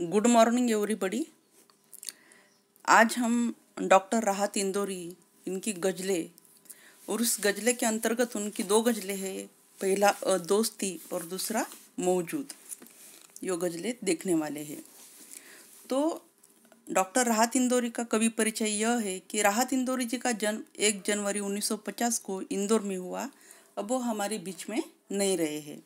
good morning everybody आज हम doctor राहत इंदौरी इनकी गज़ले और उस गज़ले के अंतर्गत उनकी दो गज़ले हैं पहला दोस्ती और दूसरा मौजूद यो गज़ले देखने वाले हैं तो डॉक्टर राहत इंदौरी का कवि परिचय यह है कि राहत इंदौरी जी का जन्म एक जनवरी 1950 को इंदौर में हुआ अब वो हमारे बीच में नहीं रहे हैं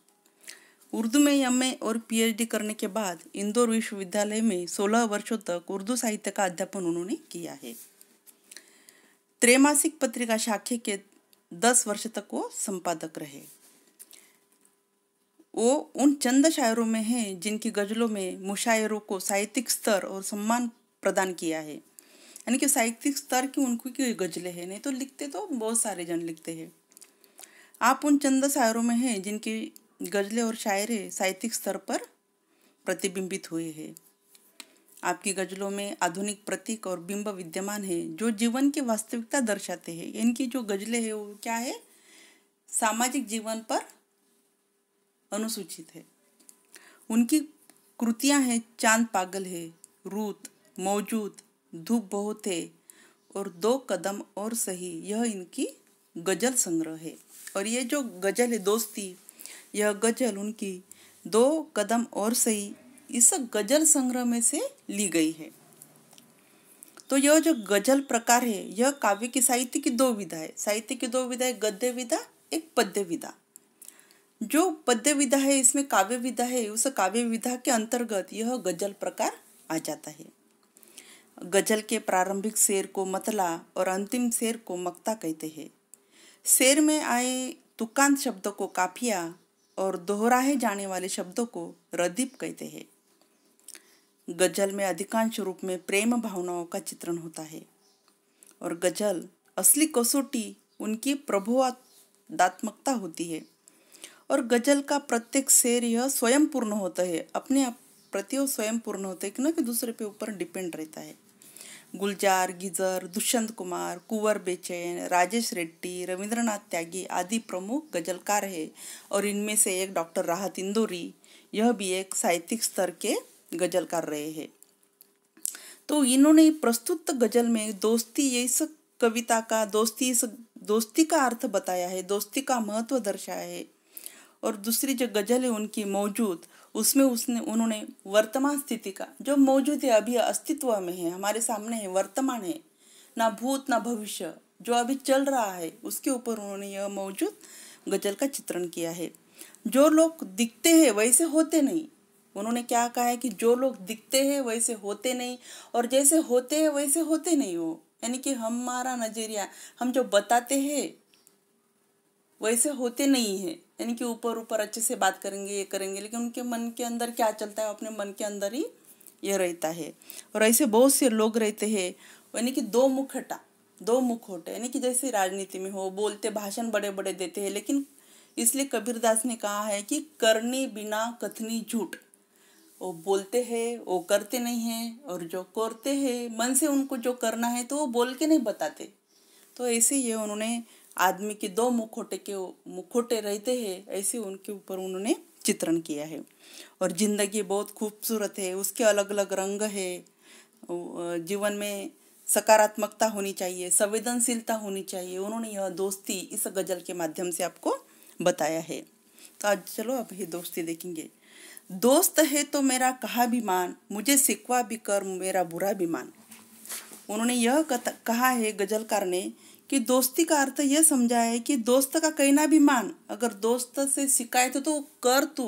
उर्दू में एम और पीएचडी करने के बाद इंदौर विश्वविद्यालय में 16 वर्षों तक उर्दू साहित्य का अध्यापन उन्होंने किया है त्रैमासिक पत्रिका शाखे के 10 वर्ष तक वो संपादक रहे वो उन चंद शायरों में हैं जिनकी गजलों में मुशायरों को साहित्यिक स्तर और सम्मान प्रदान किया है यानी कि साहित्यिक स्तर की उनकी गजलें हैं नहीं तो लिखते तो बहुत सारे जन लिखते हैं आप उन चंद शायरों में हैं जिनकी गज़लें और शायरे साहित्यिक स्तर पर प्रतिबिंबित हुए हैं आपकी गज़लों में आधुनिक प्रतीक और बिंब विद्यमान है जो जीवन की वास्तविकता दर्शाते हैं इनकी जो गज़लें हैं वो क्या है सामाजिक जीवन पर अनुसूचित है उनकी कृतियां हैं चांद पागल है रूत मौजूद धूप बहुत है और दो कदम और सही यह इनकी गज़ल संग्रह है और ये जो गज़ल है दोस्ती यह गजल उनकी दो कदम और सही इस गजल संग्रह में से ली गई है तो यह जो गजल प्रकार है यह काव्य की साहित्य की दो विधा है साहित्य की दो विधा है गद्य विधा एक पद्य विधा जो पद्य विधा है इसमें काव्य विधा है उस काव्य विधा के अंतर्गत यह गजल प्रकार आ जाता है गजल के प्रारंभिक शेर को मतला और अंतिम शेर को मक्ता कहते हैं शेर में आए तुकांत शब्द को काफिया और दोहराए जाने वाले शब्दों को रदीप कहते हैं गजल में अधिकांश रूप में प्रेम भावनाओं का चित्रण होता है और गजल असली कसौटी उनकी प्रभुवादात्मकता होती है और गजल का प्रत्येक शेर यह स्वयं पूर्ण होता है अपने प्रति स्वयं पूर्ण होते है कि ना कि दूसरे पे ऊपर डिपेंड रहता है गुलजार गिजर दुष्यंत कुमार कुंवर बेचैन राजेश रेड्डी रविंद्रनाथ त्यागी आदि प्रमुख गजलकार है और इनमें से एक डॉक्टर राहत इंदौरी यह भी एक साहित्यिक स्तर के गजलकार रहे हैं तो इन्होंने प्रस्तुत गजल में दोस्ती इस कविता का दोस्ती इस दोस्ती का अर्थ बताया है दोस्ती का महत्व दर्शाया है और दूसरी जो गज़ल है उनकी मौजूद उसमें उसने उन्होंने वर्तमान स्थिति का जो मौजूद है अभी अस्तित्व में है हमारे सामने है वर्तमान है ना भूत ना भविष्य जो अभी चल रहा है उसके ऊपर उन्होंने यह मौजूद गज़ल का चित्रण किया है जो लोग दिखते हैं वैसे होते नहीं उन्होंने क्या कहा है कि जो लोग दिखते हैं वैसे होते नहीं और जैसे होते हैं वैसे होते नहीं वो यानी कि हमारा नज़रिया हम जो बताते हैं वैसे होते नहीं है यानी कि ऊपर ऊपर अच्छे से बात करेंगे ये करेंगे लेकिन उनके मन के अंदर क्या चलता है अपने मन के अंदर ही ये रहता है और ऐसे बहुत से लोग रहते हैं यानी कि दो मुखटा दो मुख होते यानी कि जैसे राजनीति में हो बोलते भाषण बड़े बड़े देते हैं लेकिन इसलिए कबीरदास ने कहा है कि करनी बिना कथनी झूठ वो बोलते हैं वो करते नहीं हैं और जो करते हैं मन से उनको जो करना है तो वो बोल के नहीं बताते तो ऐसे ये उन्होंने आदमी के दो मुखोटे के मुखोटे रहते हैं ऐसे उनके ऊपर उन्होंने चित्रण किया है और ज़िंदगी बहुत खूबसूरत है उसके अलग अलग रंग है जीवन में सकारात्मकता होनी चाहिए संवेदनशीलता होनी चाहिए उन्होंने यह दोस्ती इस गज़ल के माध्यम से आपको बताया है तो आज चलो अब ये दोस्ती देखेंगे दोस्त है तो मेरा कहा भी मान मुझे सिकवा भी कर मेरा बुरा भी मान उन्होंने यह कहा है गज़लकार ने कि दोस्ती का अर्थ यह समझा है कि दोस्त का कहीं ना भी मान अगर दोस्त से शिकायत तो कर तू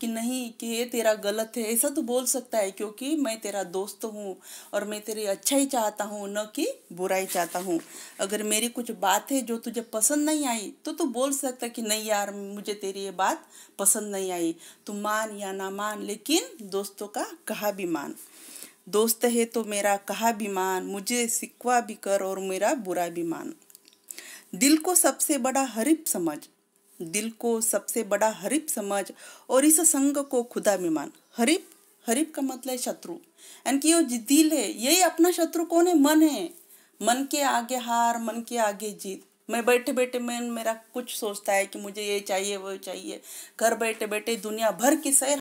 कि नहीं कि ये तेरा गलत है ऐसा तो बोल सकता है क्योंकि मैं तेरा दोस्त हूँ और मैं तेरी अच्छाई चाहता हूँ न कि बुराई चाहता हूँ अगर मेरी कुछ बात है जो तुझे पसंद नहीं आई तो तू बोल सकता कि नहीं यार मुझे तेरी ये बात पसंद नहीं आई तू मान या ना मान लेकिन दोस्तों का कहा भी मान दोस्त है तो मेरा कहा भी मान मुझे सिकवा भी कर और मेरा बुरा भी मान दिल को सबसे बड़ा हरीफ समझ दिल को सबसे बड़ा हरीफ समझ और इस संग को खुदा भी मान हरीफ हरीफ का मतलब है शत्रु यानी कि ये दिल है यही अपना शत्रु कौन है मन है मन के आगे हार मन के आगे जीत मैं बैठे बैठे मैं मेरा कुछ सोचता है कि मुझे ये चाहिए वो चाहिए घर बैठे बैठे दुनिया भर की सैर